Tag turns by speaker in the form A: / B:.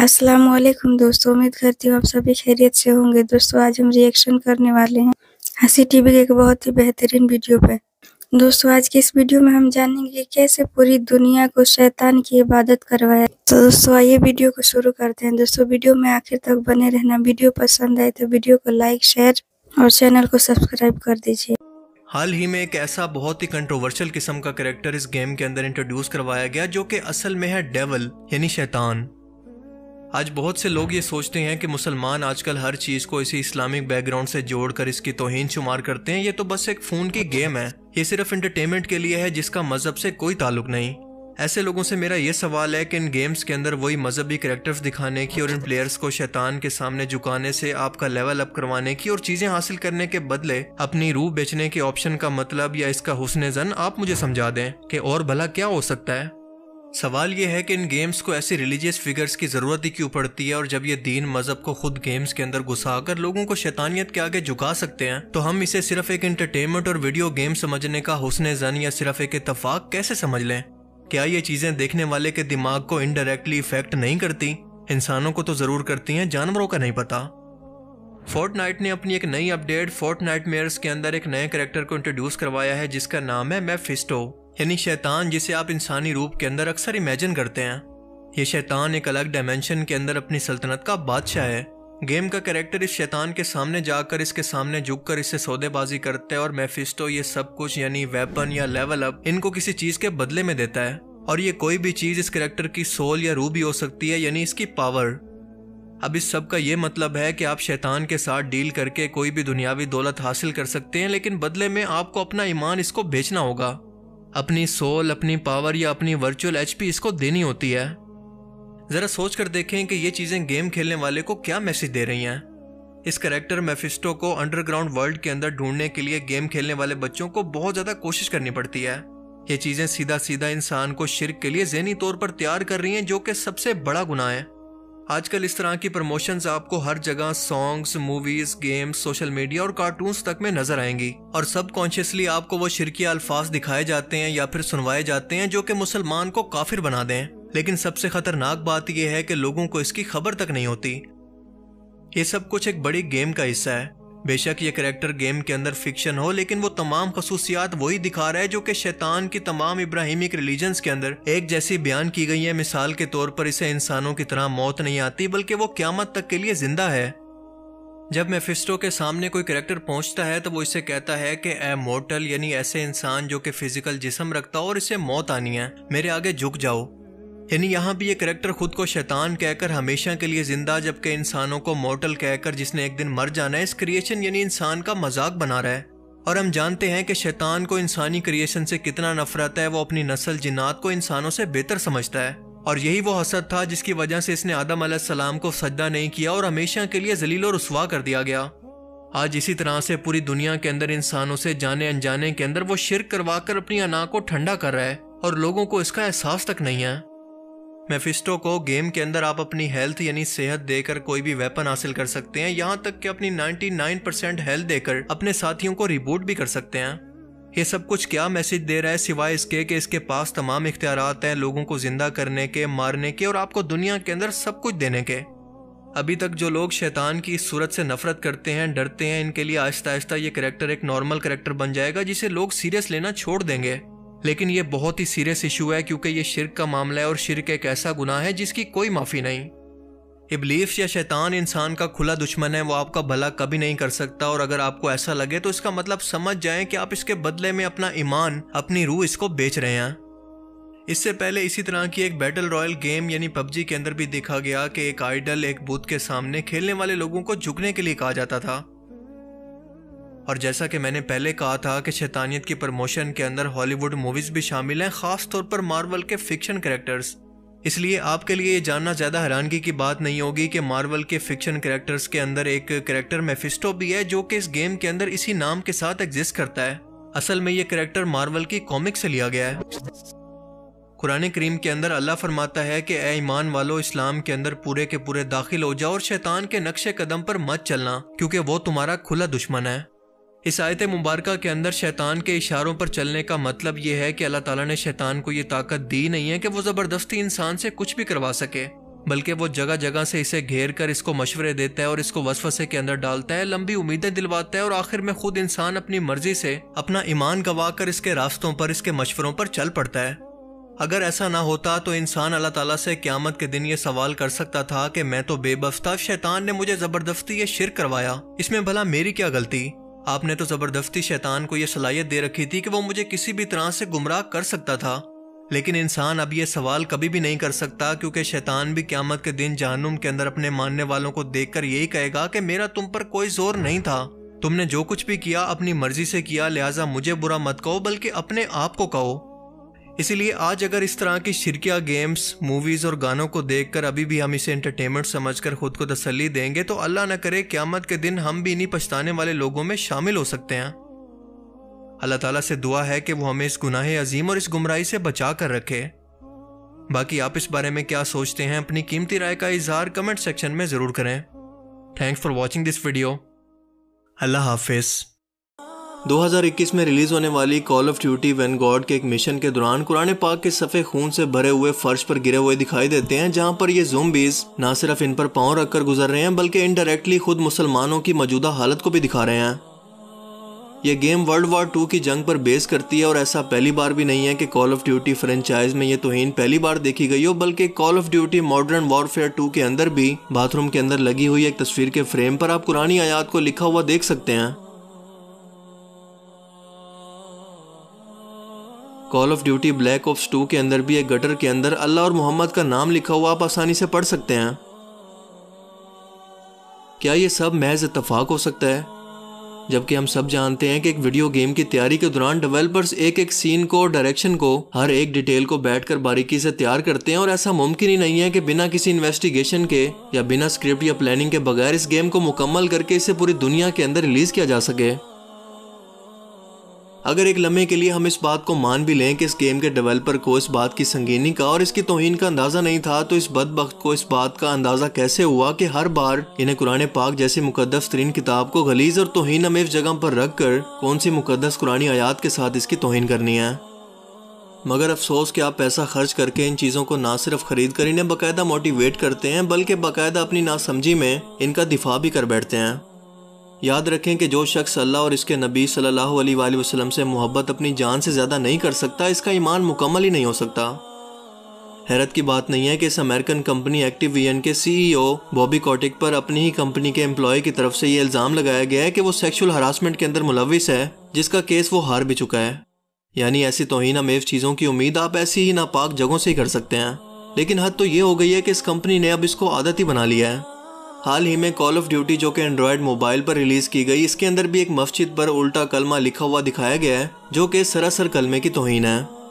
A: अस्सलाम वालेकुम दोस्तों उम्मीद करती हूँ आप सभी खैरियत से होंगे दोस्तों आज हम रिएक्शन करने वाले हैं हंसी टीवी के एक बहुत ही बेहतरीन वीडियो पर दोस्तों आज के इस वीडियो में हम जानेंगे कैसे पूरी दुनिया को शैतान की इबादत करवाया तो दोस्तों आइए वीडियो को शुरू करते हैं दोस्तों वीडियो में आखिर तक बने रहना वीडियो पसंद आए तो वीडियो को लाइक शेयर और चैनल को सब्सक्राइब कर दीजिए हाल ही में एक ऐसा बहुत ही कंट्रोवर्शियल किस्म का कैरेक्टर इस गेम के अंदर इंट्रोड्यूस करवाया गया जो कि असल में है डेवल यानी शैतान आज बहुत से लोग ये सोचते हैं कि मुसलमान आजकल हर चीज़ को इसी इस्लामिक बैकग्राउंड से जोड़कर इसकी तोहन शुमार करते हैं ये तो बस एक फ़ोन की गेम है ये सिर्फ इंटरटेनमेंट के लिए है जिसका मज़हब से कोई ताल्लुक नहीं ऐसे लोगों से मेरा ये सवाल है कि इन गेम्स के अंदर वही मजहबी करेक्टर्स दिखाने की और इन प्लेयर्स को शैतान के सामने झुकाने से आपका लेवल अप करवाने की और चीज़ें हासिल करने के बदले अपनी रूह बेचने के ऑप्शन का मतलब या इसका हुसन जन आप मुझे समझा दें कि और भला क्या हो सकता है सवाल यह है कि इन गेम्स को ऐसे रिलीजियस फिगर्स की ज़रूरत ही क्यों पड़ती है और जब ये दीन मज़हब को खुद गेम्स के अंदर घुसा कर लोगों को शैतानियत के आगे झुका सकते हैं तो हम इसे सिर्फ एक एंटरटेनमेंट और वीडियो गेम समझने का हुसन जन या सिर्फ एक इतफाक कैसे समझ लें क्या ये चीज़ें देखने वाले के दिमाग को इनडायरेक्टली इफेक्ट नहीं करती इंसानों को तो ज़रूर करती हैं जानवरों का नहीं पता नाइट ने अपनी एक नई अपडेट नाइट मेयर्स के अंदर एक नए करेक्टर को इंट्रोड्यूस करवाया है जिसका नाम है मैफिस्टो यानी शैतान जिसे आप इंसानी रूप के अंदर अक्सर इमेजिन करते हैं ये शैतान एक अलग डायमेंशन के अंदर अपनी सल्तनत का बादशाह है गेम का कैरेक्टर इस शैतान के सामने जाकर इसके सामने झुक कर इससे सौदेबाजी करते है और मेफिस्टो ये सब कुछ यानी वेपन या लेवल अप इनको किसी चीज के बदले में देता है और ये कोई भी चीज इस करेक्टर की सोल या रू भी हो सकती है यानी इसकी पावर अब इस सब का ये मतलब है कि आप शैतान के साथ डील करके कोई भी दुनियावी दौलत हासिल कर सकते हैं लेकिन बदले में आपको अपना ईमान इसको बेचना होगा अपनी सोल अपनी पावर या अपनी वर्चुअल एचपी इसको देनी होती है ज़रा सोच कर देखें कि ये चीज़ें गेम खेलने वाले को क्या मैसेज दे रही हैं इस करेक्टर मेफिस्टो को अंडरग्राउंड वर्ल्ड के अंदर ढूंढने के लिए गेम खेलने वाले बच्चों को बहुत ज़्यादा कोशिश करनी पड़ती है ये चीज़ें सीधा सीधा इंसान को शिरक के लिए जहनी तौर पर तैयार कर रही हैं जो कि सबसे बड़ा गुनाह है आजकल इस तरह की प्रमोशंस आपको हर जगह songs movies games social media और कार्टून्स तक में नजर आएंगी और सब कॉन्शियसली आपको वो शिरकी अल्फाज दिखाए जाते हैं या फिर सुनवाए जाते हैं जो कि मुसलमान को काफिर बना दें लेकिन सबसे खतरनाक बात यह है कि लोगों को इसकी खबर तक नहीं होती ये सब कुछ एक बड़ी गेम का हिस्सा है बेशक ये करेक्टर गेम के अंदर फिक्शन हो लेकिन वो तमाम खसूसियात वही दिखा रहा है जो कि शैतान की तमाम इब्राहिमिक रिलीजन्स के अंदर एक जैसी बयान की गई है मिसाल के तौर पर इसे इंसानों की तरह मौत नहीं आती बल्कि वो क्यामत तक के लिए जिंदा है जब मेफिस्टो के सामने कोई करेक्टर पहुंचता है तो वो इसे कहता है कि ए मोटल यानी ऐसे इंसान जो कि फिजिकल जिसम रखता हो और इसे मौत आनी है मेरे आगे झुक जाओ यानी यहाँ भी ये करेक्टर खुद को शैतान कहकर हमेशा के लिए जिंदा जबकि इंसानों को मोटल कहकर जिसने एक दिन मर जाना है इस क्रिएशन यानी इंसान का मजाक बना रहा है और हम जानते हैं कि शैतान को इंसानी क्रिएशन से कितना नफरत है वो अपनी नस्ल जिन्नात को इंसानों से बेहतर समझता है और यही वो हसद था जिसकी वजह से इसने आदम सलाम को सजदा नहीं किया और हमेशा के लिए जलील और रसवा कर दिया गया आज इसी तरह से पूरी दुनिया के अंदर इंसानों से जाने अनजाने के अंदर वो शिरक करवा कर अपनी अना को ठंडा कर रहा है और लोगों को इसका एहसास तक नहीं है मेफिस्टो को गेम के अंदर आप अपनी हेल्थ यानी सेहत देकर कोई भी वेपन हासिल कर सकते हैं यहाँ तक कि अपनी 99% हेल्थ देकर अपने साथियों को रिबूट भी कर सकते हैं ये सब कुछ क्या मैसेज दे रहा है सिवाय इसके कि इसके पास तमाम इख्तियार हैं लोगों को जिंदा करने के मारने के और आपको दुनिया के अंदर सब कुछ देने के अभी तक जो लोग शैतान की इस सूरत से नफरत करते हैं डरते हैं इनके लिए आहिस्ता आहिस्ता ये करेक्टर एक नॉर्मल करेक्टर बन जाएगा जिसे लोग सीरियस लेना छोड़ देंगे लेकिन ये बहुत ही सीरियस इशू है क्योंकि ये शिरक का मामला है और शिरक एक ऐसा गुना है जिसकी कोई माफ़ी नहीं इबलीफ या शैतान इंसान का खुला दुश्मन है वो आपका भला कभी नहीं कर सकता और अगर आपको ऐसा लगे तो इसका मतलब समझ जाएं कि आप इसके बदले में अपना ईमान अपनी रूह इसको बेच रहे हैं इससे पहले इसी तरह की एक बैटल रॉयल गेम यानी पबजी के अंदर भी देखा गया कि एक आइडल एक बूथ के सामने खेलने वाले लोगों को झुकने के लिए कहा जाता था और जैसा कि मैंने पहले कहा था कि शैतानियत की प्रमोशन के अंदर हॉलीवुड मूवीज भी शामिल हैं खास तौर पर मार्वल के फिक्शन करेक्टर्स इसलिए आपके लिए ये जानना ज़्यादा हैरानगी की बात नहीं होगी कि मार्वल के फिक्शन करेक्टर्स के अंदर एक करेक्टर मेफिस्टो भी है जो कि इस गेम के अंदर इसी नाम के साथ एग्जिस्ट करता है असल में ये करेक्टर मार्वल की कॉमिक से लिया गया है कुरान करीम के अंदर अल्लाह फरमाता है कि ऐमान ईमान वालों इस्लाम के अंदर पूरे के पूरे दाखिल हो जाओ और शैतान के नक्शे कदम पर मत चलना क्योंकि वो तुम्हारा खुला दुश्मन है इस आयत मुबारक के अंदर शैतान के इशारों पर चलने का मतलब यह है कि अल्लाह ताला ने शैतान को ये ताकत दी नहीं है कि वो ज़बरदस्ती इंसान से कुछ भी करवा सके बल्कि वो जगह जगह से इसे घेर कर इसको मशवरे देता है और इसको वसवसे के अंदर डालता है लंबी उम्मीदें दिलवाता है और आखिर में खुद इंसान अपनी मर्जी से अपना ईमान गवा कर इसके रास्तों पर इसके मशवरों पर चल पड़ता है अगर ऐसा ना होता तो इंसान अल्लाह ताला से क्यामत के दिन ये सवाल कर सकता था कि मैं तो बेबस था शैतान ने मुझे ज़बरदस्ती ये शिर करवाया इसमें भला मेरी क्या गलती आपने तो जबरदस्ती शैतान को यह सलाहियत दे रखी थी कि वो मुझे किसी भी तरह से गुमराह कर सकता था लेकिन इंसान अब यह सवाल कभी भी नहीं कर सकता क्योंकि शैतान भी क्यामत के दिन जहनुम के अंदर अपने मानने वालों को देखकर यही कहेगा कि मेरा तुम पर कोई जोर नहीं था तुमने जो कुछ भी किया अपनी मर्जी से किया लिहाजा मुझे बुरा मत कहो बल्कि अपने आप को कहो इसीलिए आज अगर इस तरह की शिरकिया गेम्स मूवीज़ और गानों को देखकर अभी भी हम इसे एंटरटेनमेंट समझकर खुद को तसली देंगे तो अल्लाह न करे क्यामत के दिन हम भी इन्हीं पछताने वाले लोगों में शामिल हो सकते हैं अल्लाह ताला से दुआ है कि वो हमें इस गुनाह अजीम और इस गुमराही से बचा कर रखे बाकी आप इस बारे में क्या सोचते हैं अपनी कीमती राय का इजहार कमेंट सेक्शन में ज़रूर करें thanks for watching this video अल्लाह हाफिज़ 2021 में रिलीज होने वाली call of duty Vanguard के एक मिशन के दौरान कुरने पाक के सफ़े खून से भरे हुए फर्श पर गिरे हुए दिखाई देते हैं जहां पर ये जोम्बीज न सिर्फ इन पर पाँव रखकर गुजर रहे हैं बल्कि इनडायरेक्टली खुद मुसलमानों की मौजूदा हालत को भी दिखा रहे हैं यह गेम वर्ल्ड वार टू की जंग पर बेस करती है और ऐसा पहली बार भी नहीं है कि कॉल ऑफ ड्यूटी फ्रेंचाइज में ये तोहन पहली बार देखी गई हो बल्कि call of duty modern warfare two के अंदर भी बाथरूम के अंदर लगी हुई एक तस्वीर के फ्रेम पर आप पुरानी आयात को लिखा हुआ देख सकते हैं call of duty black ops two के अंदर भी एक गटर के अंदर अल्लाह और मोहम्मद का नाम लिखा हुआ आप आसानी से पढ़ सकते हैं क्या ये सब महज इतफाक हो सकता है जबकि हम सब जानते हैं कि एक वीडियो गेम की तैयारी के दौरान डेवलपर्स एक एक सीन को और डायरेक्शन को हर एक डिटेल को बैठकर बारीकी से तैयार करते हैं और ऐसा मुमकिन ही नहीं है कि बिना किसी इन्वेस्टिगेशन के या बिना स्क्रिप्ट या प्लानिंग के बगैर इस गेम को मुकम्मल करके इसे पूरी दुनिया के अंदर रिलीज किया जा सके अगर एक लम्हे के लिए हम इस बात को मान भी लें कि इस गेम के डेवलपर को इस बात की संगीनी का और इसकी तोहिन का अंदाज़ा नहीं था तो इस बदबक को इस बात का अंदाज़ा कैसे हुआ कि हर बार इन्हें कुरान पाक जैसी मुकदस तरीन किताब को गलीज और तोहिन अमेफ जगह पर रख कर कौन सी मुकदस कुरानी आयात के साथ इसकी तोहन करनी है मगर अफसोस कि आप पैसा खर्च करके इन चीज़ों को ना सिर्फ खरीद कर इन्हें बाकायदा मोटिवेट करते हैं बल्कि बाकायदा अपनी नासमझी में इनका दिफा भी कर बैठते हैं याद रखें कि जो शख्स अल्लाह और इसके नबी सल्लल्लाहु अलैहि वसल्लम से मोहब्बत अपनी जान से ज़्यादा नहीं कर सकता इसका ईमान मुकम्मल ही नहीं हो सकता हैरत की बात नहीं है कि इस अमेरिकन कंपनी एक्टिव वी के सीईओ e बॉबी कॉटिक पर अपनी ही कंपनी के एम्प्लॉय की तरफ से ये इल्ज़ाम लगाया गया है कि वो सेक्शुअल हरासमेंट के अंदर मुलविस है जिसका केस वो हार भी चुका है यानी ऐसी तोहन अमेज चीज़ों की उम्मीद आप ऐसी ही नापाक जगहों से ही कर सकते हैं लेकिन हद तो ये हो गई है कि इस कंपनी ने अब इसको आदत ही बना लिया है हाल ही में कॉल ऑफ ड्यूटी जो कि एंड्रॉयड मोबाइल पर रिलीज की गई इसके अंदर भी एक मस्जिद पर उल्टा कलमा लिखा हुआ दिखाया गया है जो कि सरासर कलमे की तोहिन है